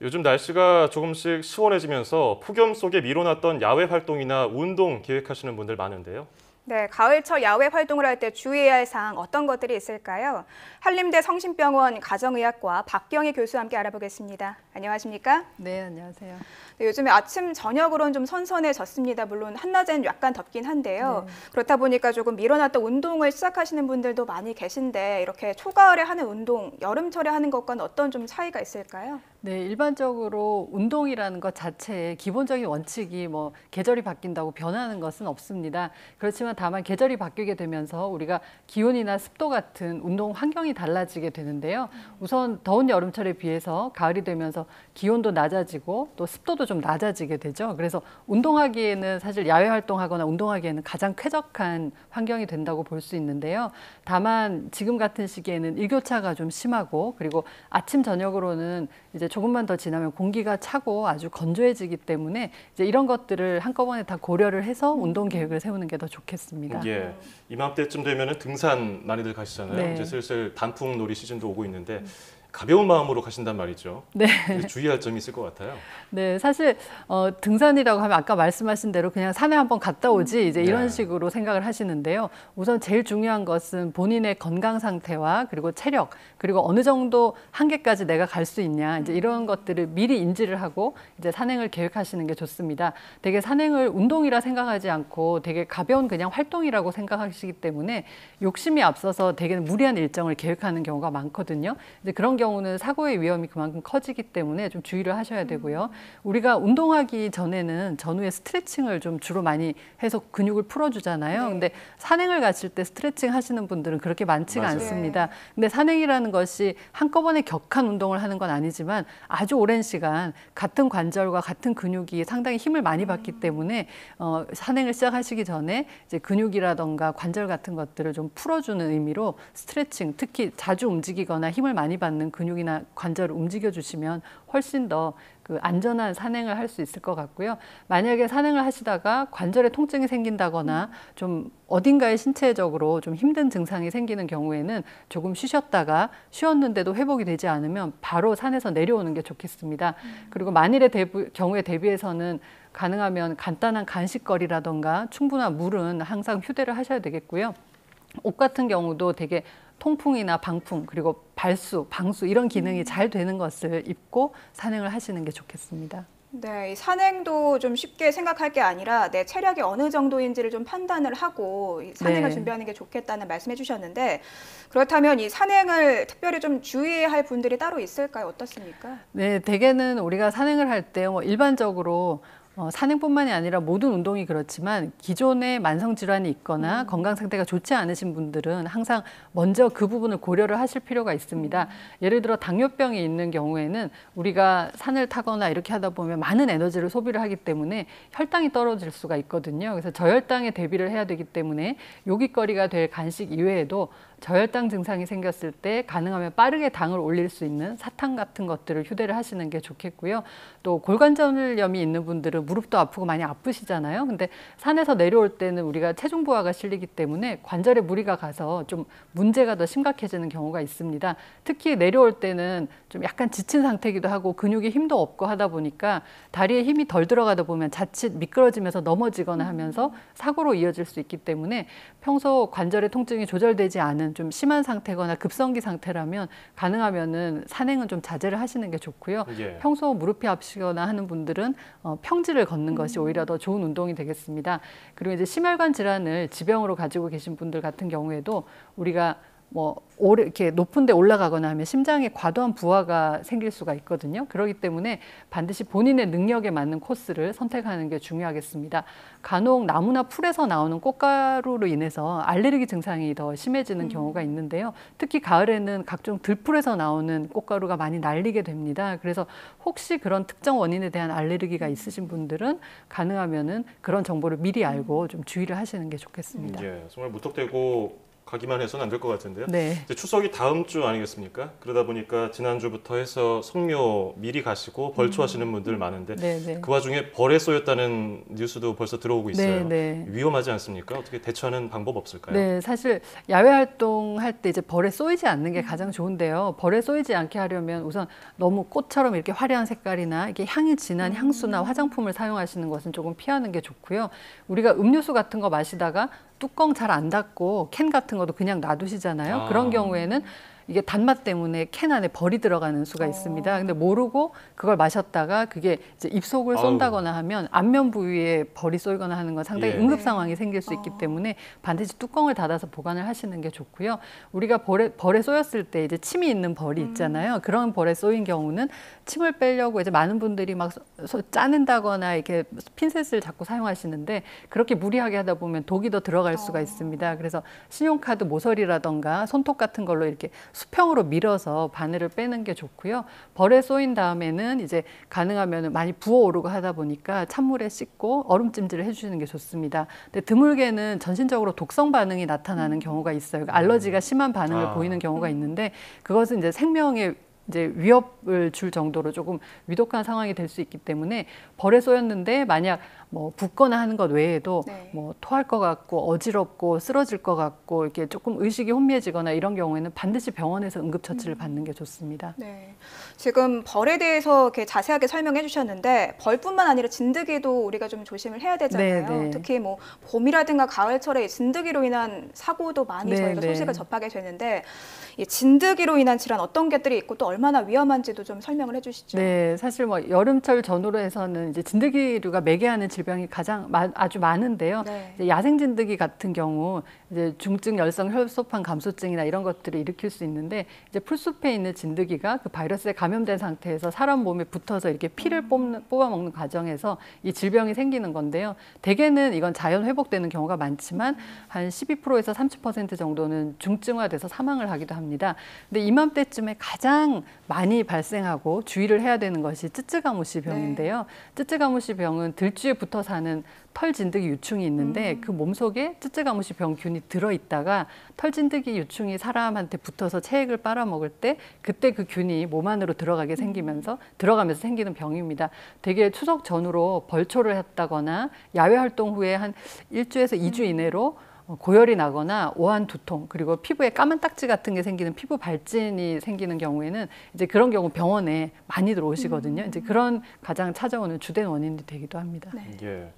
요즘 날씨가 조금씩 시원해지면서 폭염 속에 미뤄놨던 야외 활동이나 운동 계획하시는 분들 많은데요. 네, 가을철 야외 활동을 할 때 주의해야 할 사항 어떤 것들이 있을까요? 한림대 성심병원 가정의학과 박경희 교수와 함께 알아보겠습니다. 안녕하십니까? 네, 안녕하세요. 네, 요즘에 아침 저녁으로는 좀 선선해졌습니다. 물론 한낮엔 약간 덥긴 한데요. 네. 그렇다 보니까 조금 밀어놨던 운동을 시작하시는 분들도 많이 계신데 이렇게 초가을에 하는 운동, 여름철에 하는 것과는 어떤 좀 차이가 있을까요? 네, 일반적으로 운동이라는 것 자체의 기본적인 원칙이 뭐 계절이 바뀐다고 변하는 것은 없습니다. 그렇지만 다만 계절이 바뀌게 되면서 우리가 기온이나 습도 같은 운동 환경이 달라지게 되는데요. 우선 더운 여름철에 비해서 가을이 되면서 기온도 낮아지고 또 습도도 좀 낮아지게 되죠. 그래서 운동하기에는 사실 야외 활동하거나 운동하기에는 가장 쾌적한 환경이 된다고 볼 수 있는데요. 다만 지금 같은 시기에는 일교차가 좀 심하고 그리고 아침 저녁으로는 이제 조금만 더 지나면 공기가 차고 아주 건조해지기 때문에 이제 이런 것들을 한꺼번에 다 고려를 해서 운동 계획을 세우는 게 더 좋겠습니다. 예, 이맘때쯤 되면 등산 많이들 가시잖아요. 네. 이제 슬슬 단풍놀이 시즌도 오고 있는데 음. 가벼운 마음으로 가신단 말이죠. 네. 주의할 점이 있을 것 같아요. 네, 사실 어, 등산이라고 하면 아까 말씀하신 대로 그냥 산에 한번 갔다 오지 음, 이제 네. 이런 네. 식으로 생각을 하시는데요. 우선 제일 중요한 것은 본인의 건강 상태와 그리고 체력 그리고 어느 정도 한계까지 내가 갈 수 있냐 이제 음. 이런 것들을 미리 인지를 하고 이제 산행을 계획하시는 게 좋습니다. 되게 산행을 운동이라 생각하지 않고 되게 가벼운 그냥 활동이라고 생각하시기 때문에 욕심이 앞서서 되게 무리한 일정을 계획하는 경우가 많거든요. 이제 그런 경우는 사고의 위험이 그만큼 커지기 때문에 좀 주의를 하셔야 되고요. 음. 우리가 운동하기 전에는 전후에 스트레칭을 좀 주로 많이 해서 근육을 풀어주잖아요. 네. 근데 산행을 갔을 때 스트레칭 하시는 분들은 그렇게 많지가 맞아요. 않습니다. 네. 근데 산행이라는 것이 한꺼번에 격한 운동을 하는 건 아니지만 아주 오랜 시간 같은 관절과 같은 근육이 상당히 힘을 많이 받기 음. 때문에 어, 산행을 시작하시기 전에 이제 근육이라던가 관절 같은 것들을 좀 풀어주는 의미로 스트레칭, 특히 자주 움직이거나 힘을 많이 받는 있는 근육이나 관절을 움직여 주시면 훨씬 더그 안전한 산행을 할 수 있을 것 같고요. 만약에 산행을 하시다가 관절에 통증이 생긴다거나 좀 어딘가에 신체적으로 좀 힘든 증상이 생기는 경우에는 조금 쉬셨다가 쉬었는데도 회복이 되지 않으면 바로 산에서 내려오는 게 좋겠습니다. 음. 그리고 만일의 대부, 경우에 대비해서는 가능하면 간단한 간식거리라던가 충분한 물은 항상 휴대를 하셔야 되겠고요. 옷 같은 경우도 되게 통풍이나 방풍 그리고 발수, 방수 이런 기능이 음. 잘 되는 것을 입고 산행을 하시는 게 좋겠습니다. 네, 산행도 좀 쉽게 생각할 게 아니라 내 체력이 어느 정도인지를 좀 판단을 하고 산행을 네. 준비하는 게 좋겠다는 말씀해 주셨는데 그렇다면 이 산행을 특별히 좀주의할 분들이 따로 있을까요? 어떻습니까? 네, 대개는 우리가 산행을 할 때 뭐 일반적으로 어, 산행뿐만이 아니라 모든 운동이 그렇지만 기존에 만성 질환이 있거나 음. 건강 상태가 좋지 않으신 분들은 항상 먼저 그 부분을 고려를 하실 필요가 있습니다. 음. 예를 들어 당뇨병이 있는 경우에는 우리가 산을 타거나 이렇게 하다 보면 많은 에너지를 소비를 하기 때문에 혈당이 떨어질 수가 있거든요. 그래서 저혈당에 대비를 해야 되기 때문에 요깃거리가 될 간식 이외에도 저혈당 증상이 생겼을 때 가능하면 빠르게 당을 올릴 수 있는 사탕 같은 것들을 휴대를 하시는 게 좋겠고요. 또 골관절염이 있는 분들은 무릎도 아프고 많이 아프시잖아요. 근데 산에서 내려올 때는 우리가 체중 부하가 실리기 때문에 관절에 무리가 가서 좀 문제가 더 심각해지는 경우가 있습니다. 특히 내려올 때는 좀 약간 지친 상태기도 하고 근육에 힘도 없고 하다 보니까 다리에 힘이 덜 들어가다 보면 자칫 미끄러지면서 넘어지거나 하면서 사고로 이어질 수 있기 때문에 평소 관절의 통증이 조절되지 않은 있는 좀 심한 상태거나 급성기 상태라면 가능하면은 산행은 좀 자제를 하시는 게 좋고요. 예. 평소 무릎이 아프시거나 하는 분들은 어, 평지를 걷는 것이 음. 오히려 더 좋은 운동이 되겠습니다. 그리고 이제 심혈관 질환을 지병으로 가지고 계신 분들 같은 경우에도 우리가 뭐 오래 이렇게 높은데 올라가거나 하면 심장에 과도한 부하가 생길 수가 있거든요. 그러기 때문에 반드시 본인의 능력에 맞는 코스를 선택하는 게 중요하겠습니다. 간혹 나무나 풀에서 나오는 꽃가루로 인해서 알레르기 증상이 더 심해지는 음. 경우가 있는데요. 특히 가을에는 각종 들풀에서 나오는 꽃가루가 많이 날리게 됩니다. 그래서 혹시 그런 특정 원인에 대한 알레르기가 있으신 분들은 가능하면은 그런 정보를 미리 알고 음. 좀 주의를 하시는 게 좋겠습니다. 예, 정말 무턱대고 가기만 해서는 안 될 것 같은데요. 네. 이제 추석이 다음 주 아니겠습니까? 그러다 보니까 지난주부터 해서 성묘 미리 가시고 벌초 음. 하시는 분들 많은데 네네. 네. 그 와중에 벌에 쏘였다는 뉴스도 벌써 들어오고 네, 있어요. 네네. 위험하지 않습니까? 어떻게 대처하는 방법 없을까요? 네, 사실 야외 활동할 때 이제 벌에 쏘이지 않는 게 가장 좋은데요. 벌에 쏘이지 않게 하려면 우선 너무 꽃처럼 이렇게 화려한 색깔이나 이게 향이 진한 향수나 음. 화장품을 사용하시는 것은 조금 피하는 게 좋고요. 우리가 음료수 같은 거 마시다가 뚜껑 잘 안 닫고 캔 같은 것도 그냥 놔두시잖아요. 아. 그런 경우에는 이게 단맛 때문에 캔 안에 벌이 들어가는 수가 어. 있습니다. 근데 모르고 그걸 마셨다가 그게 이제 입속을 쏜다거나 하면 안면 부위에 벌이 쏠거나 하는 건 상당히 예. 응급 상황이 생길 수 있기 어. 때문에 반드시 뚜껑을 닫아서 보관을 하시는 게 좋고요. 우리가 벌에 벌에 쏘였을 때 이제 침이 있는 벌이 음. 있잖아요. 음. 그런 벌에 쏘인 경우는 침을 빼려고 이제 많은 분들이 막 소, 짜낸다거나 이렇게 핀셋을 자꾸 사용하시는데 그렇게 무리하게 하다 보면 독이 더 들어갈 수가 어. 있습니다. 그래서 신용카드 모서리라던가 손톱 같은 걸로 이렇게 수평으로 밀어서 바늘을 빼는 게 좋고요. 벌에 쏘인 다음에는 이제 가능하면 많이 부어오르고 하다 보니까 찬물에 씻고 얼음찜질을 해주시는 게 좋습니다. 근데 드물게는 전신적으로 독성 반응이 나타나는 경우가 있어요. 그러니까 알러지가 음. 심한 반응을 아. 보이는 경우가 있는데 그것은 이제 생명의 이제 위협을 줄 정도로 조금 위독한 상황이 될 수 있기 때문에 벌에 쏘였는데 만약 뭐 붓거나 하는 것 외에도 네. 뭐 토할 것 같고 어지럽고 쓰러질 것 같고 이렇게 조금 의식이 혼미해지거나 이런 경우에는 반드시 병원에서 응급처치를 음. 받는 게 좋습니다. 네. 지금 벌에 대해서 이렇게 자세하게 설명해 주셨는데 벌뿐만 아니라 진드기도 우리가 좀 조심을 해야 되잖아요. 네, 네. 특히 뭐 봄이라든가 가을철에 진드기로 인한 사고도 많이 네, 저희가 소식을 네. 접하게 되는데 이 진드기로 인한 질환 어떤 것들이 있고 또 얼마나 위험한지도 좀 설명을 해주시죠. 네, 사실 뭐 여름철 전후로 해서는 이제 진드기류가 매개하는 질병이 가장 마, 아주 많은데요. 네. 야생 진드기 같은 경우 이제 중증 열성 혈소판 감소증이나 이런 것들을 일으킬 수 있는데 이제 풀숲에 있는 진드기가 그 바이러스에 감염된 상태에서 사람 몸에 붙어서 이렇게 피를 음. 뽑는, 뽑아먹는 과정에서 이 질병이 생기는 건데요. 대개는 이건 자연 회복되는 경우가 많지만 음. 한 12%에서 30% 정도는 중증화돼서 사망을 하기도 합니다. 근데 이맘때쯤에 가장 많이 발생하고 주의를 해야 되는 것이 쯔쯔가무시 네. 병인데요. 네. 쯔쯔가무시 병은 들쥐에 붙어 사는 털진드기 유충이 있는데 음. 그 몸속에 쯔쯔가무시 병균이 들어있다가 털진드기 유충이 사람한테 붙어서 체액을 빨아먹을 때 그때 그 균이 몸 안으로 들어가게 음. 생기면서 들어가면서 생기는 병입니다. 되게 추석 전후로 벌초를 했다거나 야외 활동 후에 한 일주에서 이주 음. 이내로 어, 고열이 나거나 오한 두통 그리고 피부에 까만 딱지 같은 게 생기는 피부 발진이 생기는 경우에는 이제 그런 경우 병원에 많이들 오시거든요. 음. 이제 그런 가장 찾아오는 주된 원인이 되기도 합니다. 네. 예.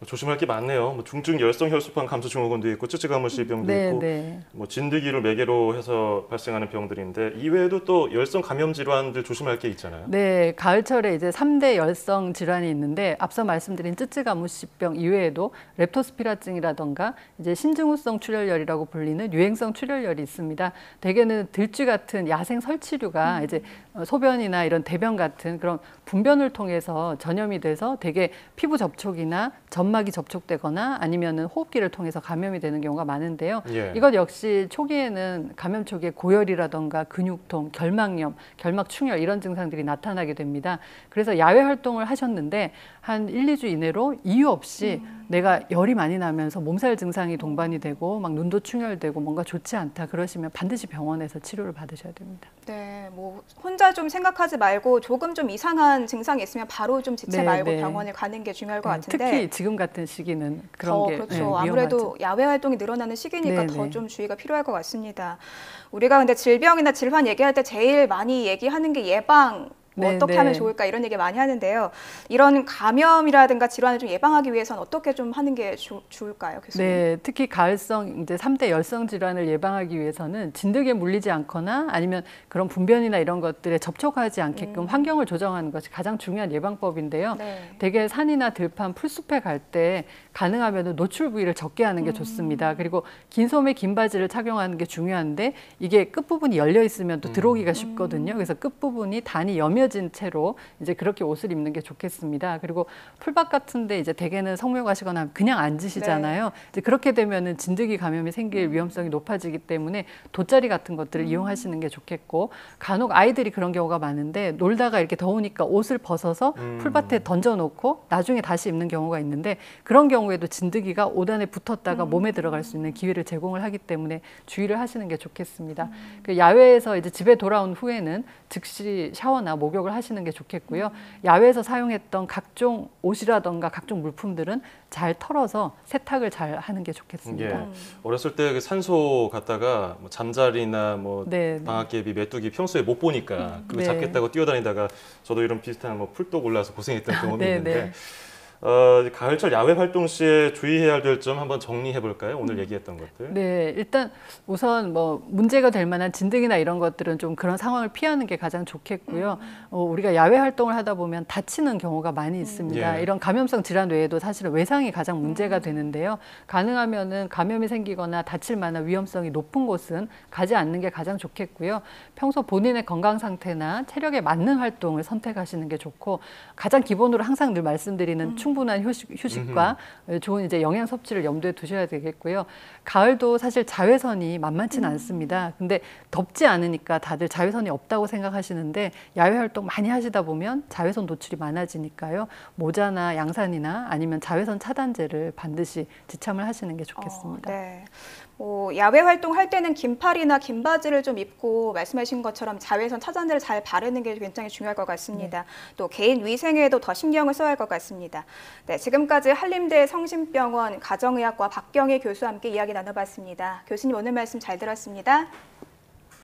뭐 조심할 게 많네요. 뭐 중증 열성 혈소판 감소 증후군도 있고 쯔쯔가무시 병도 네, 있고 네. 뭐 진드기를 매개로 해서 발생하는 병들인데 이외에도 또 열성 감염 질환들 조심할 게 있잖아요. 네, 가을철에 이제 삼대 열성 질환이 있는데 앞서 말씀드린 쯔쯔가무시병 이외에도 렙토스피라증이라던가 이제 신증후성 출혈열이라고 불리는 유행성 출혈열이 있습니다. 대개는 들쥐 같은 야생 설치류가 음. 이제 소변이나 이런 대변 같은 그런 분변을 통해서 전염이 돼서 대개 피부 접촉이나 점 점막이 접촉되거나 아니면은 호흡기를 통해서 감염이 되는 경우가 많은데요. 예. 이것 역시 초기에는 감염 초기에 고열이라던가 근육통, 결막염, 결막충혈 이런 증상들이 나타나게 됩니다. 그래서 야외 활동을 하셨는데 한 1, 2주 이내로 이유 없이 음. 내가 열이 많이 나면서 몸살 증상이 동반이 되고 막 눈도 충혈되고 뭔가 좋지 않다 그러시면 반드시 병원에서 치료를 받으셔야 됩니다. 네, 뭐 혼자 좀 생각하지 말고 조금 좀 이상한 증상이 있으면 바로 좀 지체 네, 말고 네. 병원에 가는 게 중요할 것 네, 같은데 특히 지금 같은 시기는 그런 어, 게 네, 그렇죠. 아무래도 야외 활동이 늘어나는 시기니까 네, 더좀 네. 주의가 필요할 것 같습니다. 우리가 근데 질병이나 질환 얘기할 때 제일 많이 얘기하는 게 예방 뭐 네, 어떻게 네. 하면 좋을까 이런 얘기 많이 하는데요. 이런 감염이라든가 질환을 좀 예방하기 위해서는 어떻게 좀 하는 게 조, 좋을까요, 교수님? 네, 특히 가을성 이제 삼대 열성 질환을 예방하기 위해서는 진드기에 물리지 않거나 아니면 그런 분변이나 이런 것들에 접촉하지 않게끔 음. 환경을 조정하는 것이 가장 중요한 예방법인데요. 네. 대개 산이나 들판, 풀숲에 갈 때 가능하면 노출 부위를 적게 하는 게 음. 좋습니다. 그리고 긴 소매 긴 바지를 착용하는 게 중요한데 이게 끝부분이 열려 있으면 또 들어오기가 음. 쉽거든요. 음. 그래서 끝부분이 단이 여며 찢어진 채로 이제 그렇게 옷을 입는 게 좋겠습니다. 그리고 풀밭 같은데 이제 대개는 성묘 가시거나 그냥 앉으시잖아요. 네. 이제 그렇게 되면은 진드기 감염이 생길 음. 위험성이 높아지기 때문에 돗자리 같은 것들을 음. 이용하시는 게 좋겠고 간혹 아이들이 그런 경우가 많은데 놀다가 이렇게 더우니까 옷을 벗어서 음. 풀밭에 던져놓고 나중에 다시 입는 경우가 있는데 그런 경우에도 진드기가 오단에 붙었다가 음. 몸에 들어갈 수 있는 기회를 제공을 하기 때문에 주의를 하시는 게 좋겠습니다. 음. 그 야외에서 이제 집에 돌아온 후에는 즉시 샤워나 목 목욕을 하시는 게 좋겠고요. 야외에서 사용했던 각종 옷이라던가 각종 물품들은 잘 털어서 세탁을 잘 하는 게 좋겠습니다. 예. 어렸을 때그 산소 갔다가 뭐 잠자리나 뭐 네, 네. 방학개비, 메뚜기 평소에 못 보니까 그거 네. 잡겠다고 뛰어다니다가 저도 이런 비슷한 뭐 풀독 올라서 고생했던 경험이 네, 있는데 네. 어, 가을철 야외 활동 시에 주의해야 될 점 한번 정리해 볼까요? 오늘 음. 얘기했던 것들. 네, 일단 우선 뭐 문제가 될 만한 진드기나 이런 것들은 좀 그런 상황을 피하는 게 가장 좋겠고요. 음. 어, 우리가 야외 활동을 하다 보면 다치는 경우가 많이 음. 있습니다. 예. 이런 감염성 질환 외에도 사실은 외상이 가장 문제가 되는데요. 가능하면은 감염이 생기거나 다칠 만한 위험성이 높은 곳은 가지 않는 게 가장 좋겠고요. 평소 본인의 건강 상태나 체력에 맞는 활동을 선택하시는 게 좋고 가장 기본으로 항상 늘 말씀드리는 충 충분한 휴식, 휴식과 좋은 이제 영양 섭취를 염두에 두셔야 되겠고요. 가을도 사실 자외선이 만만치는 음. 않습니다. 근데 덥지 않으니까 다들 자외선이 없다고 생각하시는데 야외 활동 많이 하시다 보면 자외선 노출이 많아지니까요. 모자나 양산이나 아니면 자외선 차단제를 반드시 지참을 하시는 게 좋겠습니다. 어, 네. 뭐 야외 활동할 때는 긴팔이나 긴 바지를 좀 입고 말씀하신 것처럼 자외선 차단제를 잘 바르는 게 굉장히 중요할 것 같습니다. 네. 또 개인 위생에도 더 신경을 써야 할 것 같습니다. 네, 지금까지 한림대 성심병원 가정의학과 박경혜 교수와 함께 이야기 나눠봤습니다. 교수님 오늘 말씀 잘 들었습니다.